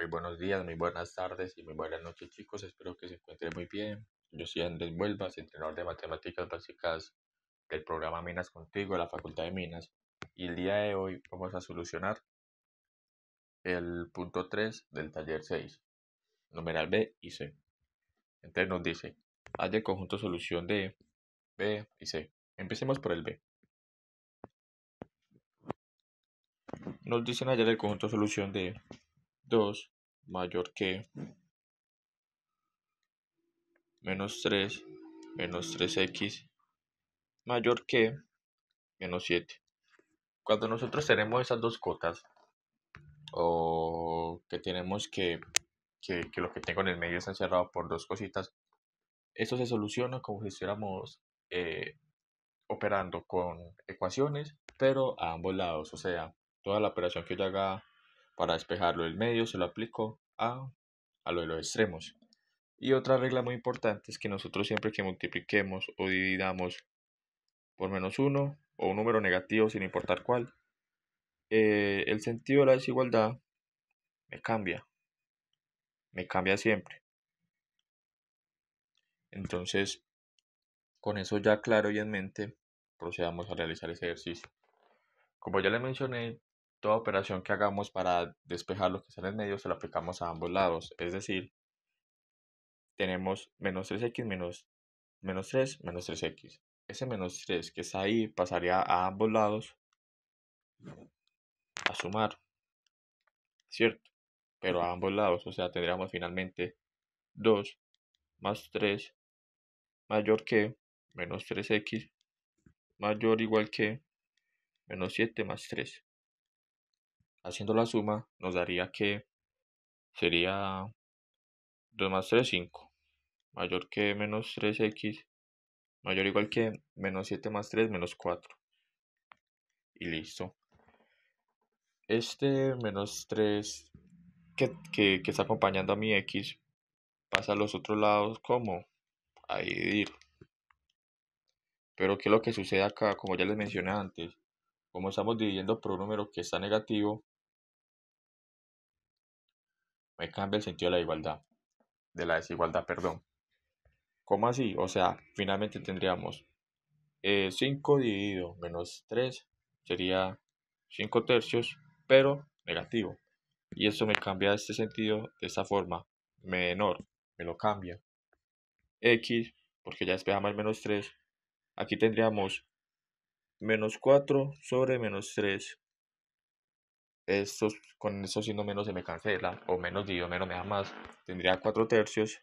Muy buenos días, muy buenas tardes y muy buenas noches chicos, espero que se encuentren muy bien. Yo soy Andrés Vuelvas, entrenador de matemáticas básicas del programa Minas Contigo de la Facultad de Minas. Y el día de hoy vamos a solucionar el punto 3 del taller 6, numeral B y C. Entonces nos dice, hay el conjunto solución de B y C. Empecemos por el B. Nos dicen hallar el conjunto solución de 2 mayor que menos 3 menos 3x mayor que menos 7. Cuando nosotros tenemos esas dos cotas, o que tenemos que, que, lo que tengo en el medio está encerrado por dos cositas, esto se soluciona como si estuviéramos eh, operando con ecuaciones, pero a ambos lados, o sea, toda la operación que yo haga para despejarlo del medio se lo aplico a, a lo de los extremos. Y otra regla muy importante es que nosotros siempre que multipliquemos o dividamos por menos uno o un número negativo sin importar cuál, eh, el sentido de la desigualdad me cambia. Me cambia siempre. Entonces, con eso ya claro y en mente, procedamos a realizar ese ejercicio. Como ya le mencioné, toda operación que hagamos para despejar lo que está en el medio se la aplicamos a ambos lados. Es decir, tenemos menos 3x menos, menos 3 menos 3x. Ese menos 3 que está ahí pasaría a ambos lados a sumar. ¿Cierto? Pero a ambos lados. O sea, tendríamos finalmente 2 más 3 mayor que menos 3x mayor o igual que menos 7 más 3 haciendo la suma nos daría que sería 2 más 3, 5, mayor que menos 3x, mayor o igual que menos 7 más 3, menos 4. Y listo. Este menos 3 que, que está acompañando a mi x pasa a los otros lados como a dividir. Pero qué es lo que sucede acá, como ya les mencioné antes, como estamos dividiendo por un número que está negativo, me cambia el sentido de la igualdad, de la desigualdad, perdón. ¿Cómo así? O sea, finalmente tendríamos 5 eh, dividido menos 3 sería 5 tercios, pero negativo. Y eso me cambia este sentido de esta forma, menor, me lo cambia. X, porque ya despejamos el menos 3, aquí tendríamos menos 4 sobre menos 3 con estos siendo menos se me cancela, o menos dividido menos me da más, tendría 4 tercios.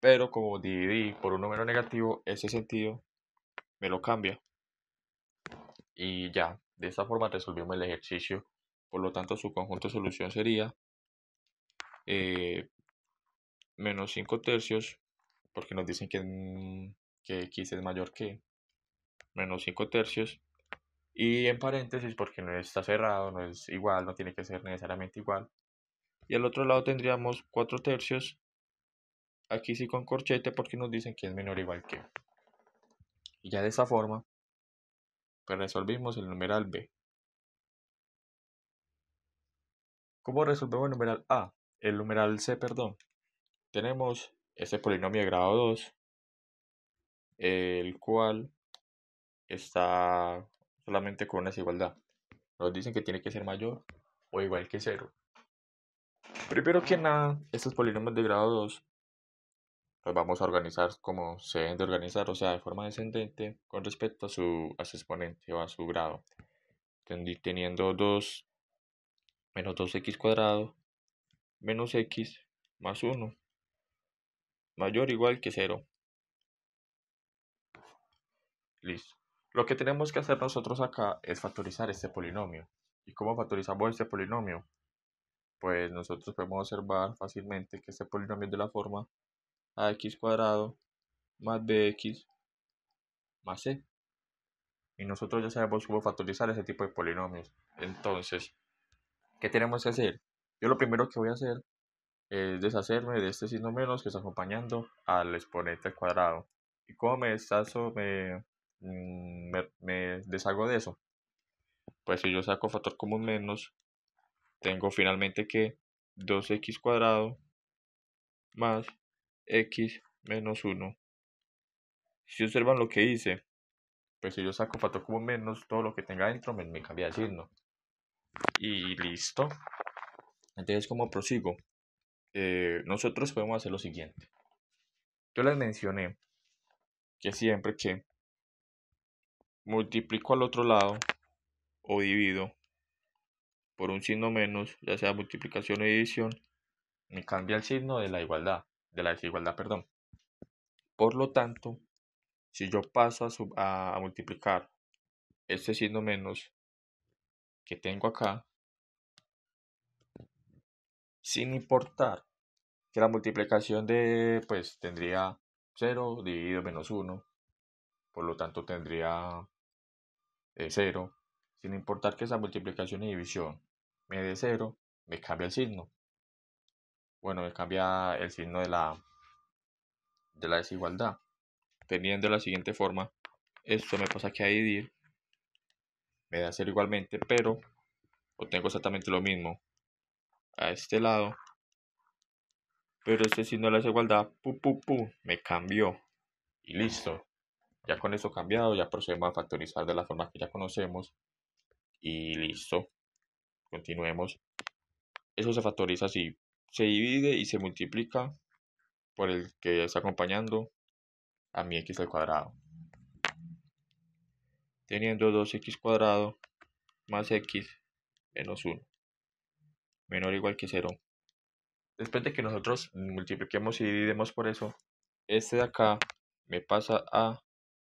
Pero como dividí por un número negativo, ese sentido me lo cambia. Y ya, de esta forma resolvimos el ejercicio. Por lo tanto, su conjunto de solución sería eh, menos 5 tercios, porque nos dicen que, mm, que x es mayor que menos 5 tercios y en paréntesis, porque no está cerrado, no es igual, no tiene que ser necesariamente igual. Y al otro lado tendríamos 4 tercios. Aquí sí con corchete porque nos dicen que es menor o igual que. Y ya de esa forma, pues resolvimos el numeral B. ¿Cómo resolvemos el numeral A? El numeral C, perdón. Tenemos este polinomio de grado 2, el cual está solamente con una desigualdad. Nos dicen que tiene que ser mayor o igual que cero. Primero que nada, estos polinomios de grado 2 los vamos a organizar como se deben de organizar, o sea, de forma descendente con respecto a su, a su exponente o a su grado. Teniendo 2 menos 2x cuadrado menos x más 1 mayor o igual que 0. Listo. Lo que tenemos que hacer nosotros acá es factorizar este polinomio. ¿Y cómo factorizamos este polinomio? Pues nosotros podemos observar fácilmente que este polinomio es de la forma ax cuadrado más bx más c. Y nosotros ya sabemos cómo factorizar ese tipo de polinomios. Entonces, ¿qué tenemos que hacer? Yo lo primero que voy a hacer es deshacerme de este signo menos que está acompañando al exponente al cuadrado. ¿Y cómo me deshazo? Mm, me, deshago de eso. Pues si yo saco factor común menos, tengo finalmente que 2x cuadrado más x menos 1. Si observan lo que hice, pues si yo saco factor común menos, todo lo que tenga adentro me, cambia de signo. Y listo. Entonces, como prosigo? Eh, nosotros podemos hacer lo siguiente. Yo les mencioné que siempre que multiplico al otro lado o divido por un signo menos, ya sea multiplicación o división, me cambia el signo de la igualdad, de la desigualdad, perdón. Por lo tanto, si yo paso a, multiplicar este signo menos que tengo acá, sin importar que la multiplicación de, pues tendría 0 dividido menos 1, por lo tanto tendría de 0, sin importar que esa multiplicación y división me dé 0, me cambia el signo. Bueno, me cambia el signo de la, de la desigualdad. Teniendo la siguiente forma, esto me pasa aquí a dividir me da 0 igualmente, pero obtengo exactamente lo mismo a este lado. Pero este signo de la desigualdad, pu, pu, pu, me cambió. Y listo. Ya con eso cambiado, ya procedemos a factorizar de la forma que ya conocemos. Y listo. Continuemos. Eso se factoriza así. Se divide y se multiplica por el que está acompañando a mi x al cuadrado. Teniendo 2x cuadrado más x menos 1. Menor o igual que 0. Después de que nosotros multipliquemos y dividimos por eso, este de acá me pasa a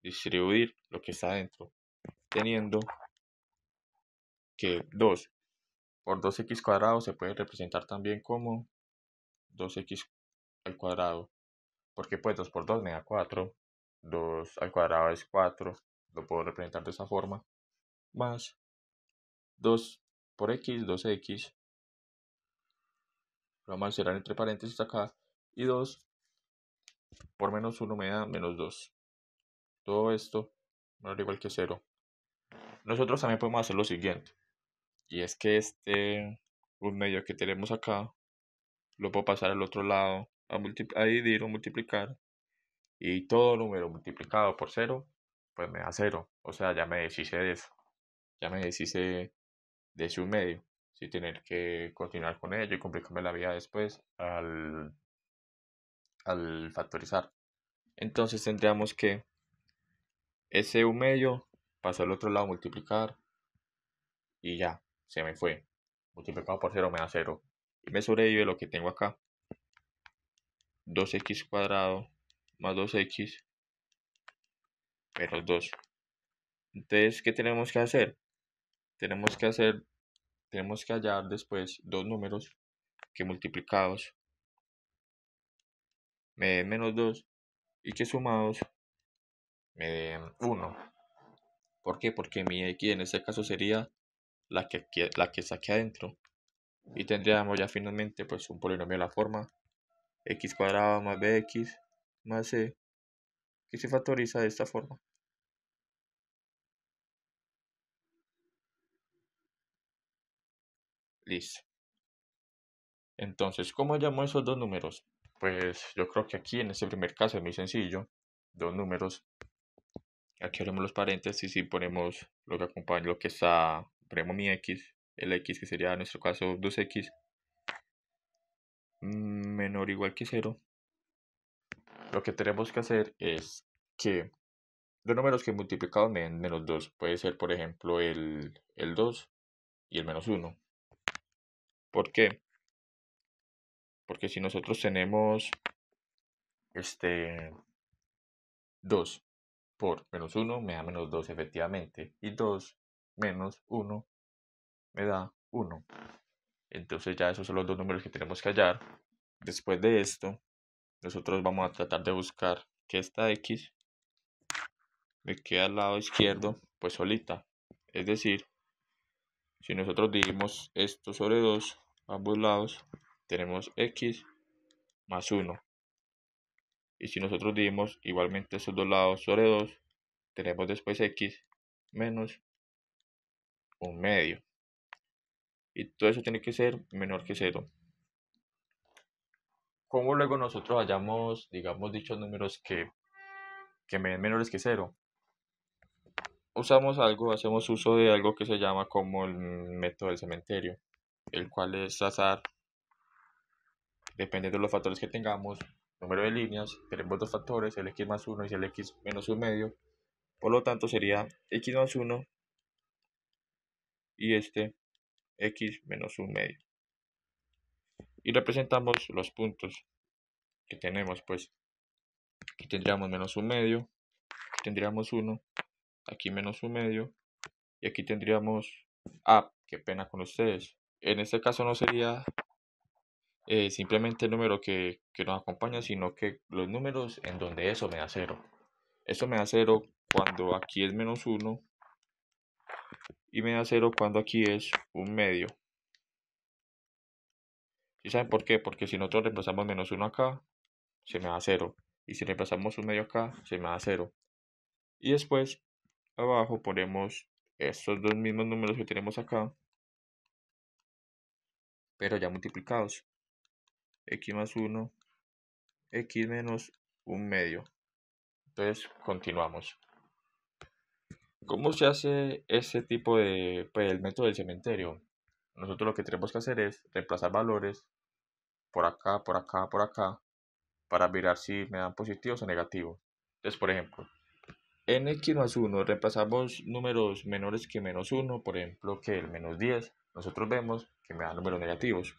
distribuir lo que está adentro, teniendo que 2 por 2x cuadrado se puede representar también como 2x al cuadrado, porque pues 2 por 2 me da 4, 2 al cuadrado es 4, lo puedo representar de esa forma, más 2 por x, 2x, lo vamos a cerrar entre paréntesis acá, y 2 por menos 1 me da menos 2 todo esto menor igual que cero nosotros también podemos hacer lo siguiente. Y es que este un medio que tenemos acá lo puedo pasar al otro lado a, dividir o multiplicar. Y todo número multiplicado por cero pues me da cero O sea, ya me deshice de eso. Ya me deshice de un medio. Sin tener que continuar con ello y complicarme la vida después al, al factorizar. Entonces tendríamos que ese un medio, paso al otro lado, multiplicar y ya, se me fue. Multiplicado por 0 me da 0. Y me sobrevive lo que tengo acá. 2x cuadrado más 2x menos 2. Entonces, ¿qué tenemos que hacer? Tenemos que hacer, tenemos que hallar después dos números que multiplicados me den menos 2 y que sumados den eh, 1. ¿Por qué? Porque mi X en este caso sería la que, la que adentro. Y tendríamos ya finalmente pues un polinomio de la forma x cuadrado más bx más c que se factoriza de esta forma. Listo. Entonces, ¿cómo llamo esos dos números? Pues yo creo que aquí en este primer caso es muy sencillo. Dos números Aquí abrimos los paréntesis y ponemos lo que acompaña, lo que está, ponemos mi x, el x que sería en nuestro caso 2x, mm, menor o igual que 0. Lo que tenemos que hacer es que los números que he multiplicado en menos 2, puede ser por ejemplo el, el 2 y el menos 1. ¿Por qué? Porque si nosotros tenemos este 2 por menos 1 me da menos 2 efectivamente. Y 2 menos 1 me da 1. Entonces ya esos son los dos números que tenemos que hallar. Después de esto, nosotros vamos a tratar de buscar que esta x me queda al lado izquierdo pues solita. Es decir, si nosotros dividimos esto sobre 2, ambos lados, tenemos x más 1. Y si nosotros dimos igualmente esos dos lados sobre 2, tenemos después x menos un medio. Y todo eso tiene que ser menor que 0. Como luego nosotros hallamos, digamos, dichos números que, que me den menores que 0? Usamos algo, hacemos uso de algo que se llama como el método del cementerio, el cual es azar, dependiendo de los factores que tengamos, número de líneas, tenemos dos factores, el x más 1 y el x menos 1 medio. Por lo tanto, sería x más 1 y este x menos 1 medio. Y representamos los puntos que tenemos, pues. Aquí tendríamos menos 1 medio, tendríamos 1, aquí menos 1 medio, y aquí tendríamos... Ah, qué pena con ustedes. En este caso no sería eh, simplemente el número que, nos acompaña, sino que los números en donde eso me da 0. Eso me da 0 cuando aquí es menos 1 y me da 0 cuando aquí es un medio. ¿Y saben por qué? Porque si nosotros reemplazamos menos 1 acá, se me da 0. Y si reemplazamos un medio acá, se me da 0. Y después, abajo ponemos estos dos mismos números que tenemos acá, pero ya multiplicados x más 1, x menos 1 medio. Entonces continuamos. ¿Cómo se hace ese tipo de, pues, el método del cementerio? Nosotros lo que tenemos que hacer es reemplazar valores por acá, por acá, por acá, para mirar si me dan positivos o negativos. Entonces, por ejemplo, en x más 1 reemplazamos números menores que menos 1, por ejemplo, que el menos 10. Nosotros vemos que me dan números negativos.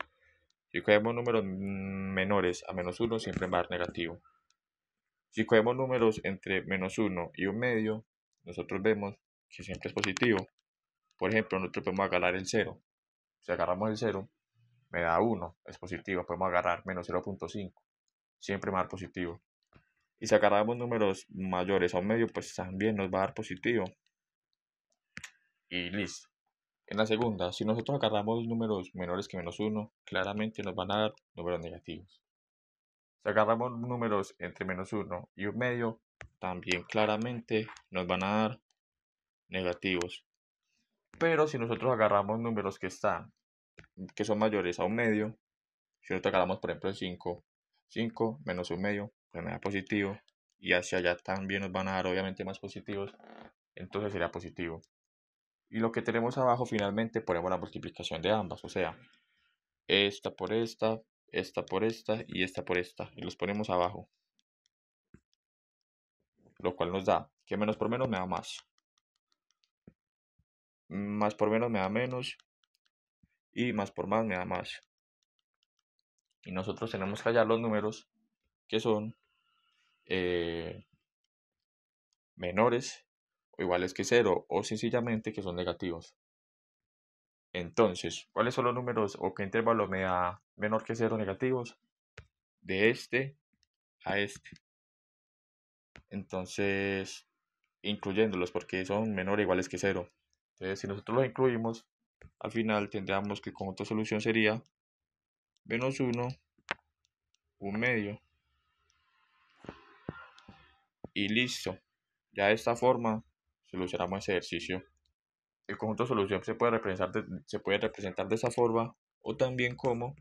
Si cogemos números menores a menos 1, siempre va a dar negativo. Si cogemos números entre menos 1 y un medio, nosotros vemos que siempre es positivo. Por ejemplo, nosotros podemos agarrar el 0. Si agarramos el 0, me da 1, es positivo. Podemos agarrar menos 0.5, siempre va a dar positivo. Y si agarramos números mayores a un medio, pues también nos va a dar positivo. Y listo. En la segunda, si nosotros agarramos números menores que menos 1, claramente nos van a dar números negativos. Si agarramos números entre menos 1 y un medio, también claramente nos van a dar negativos. Pero si nosotros agarramos números que están, que son mayores a un medio, si nosotros agarramos por ejemplo el 5, 5 menos un medio, pues me da positivo. Y hacia allá también nos van a dar obviamente más positivos, entonces sería positivo. Y lo que tenemos abajo finalmente ponemos la multiplicación de ambas, o sea, esta por esta, esta por esta y esta por esta. Y los ponemos abajo. Lo cual nos da que menos por menos me da más. Más por menos me da menos. Y más por más me da más. Y nosotros tenemos que hallar los números que son eh, menores iguales que 0 o sencillamente que son negativos. Entonces, ¿cuáles son los números o qué intervalo me da menor que 0 negativos? De este a este. Entonces, incluyéndolos porque son menor o iguales que cero. Entonces, si nosotros los incluimos, al final tendríamos que con otra solución sería menos 1, un medio. Y listo. Ya de esta forma solucionamos ese ejercicio. El conjunto de solución se puede representar de, se puede representar de esa forma o también como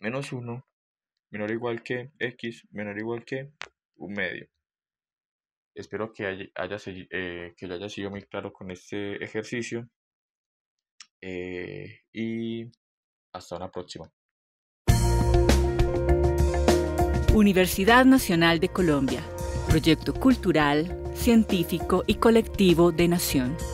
menos 1 menor o igual que x menor o igual que un medio. Espero que haya, haya eh, que haya sido muy claro con este ejercicio eh, y hasta una próxima. Universidad Nacional de Colombia, proyecto cultural científico y colectivo de nación.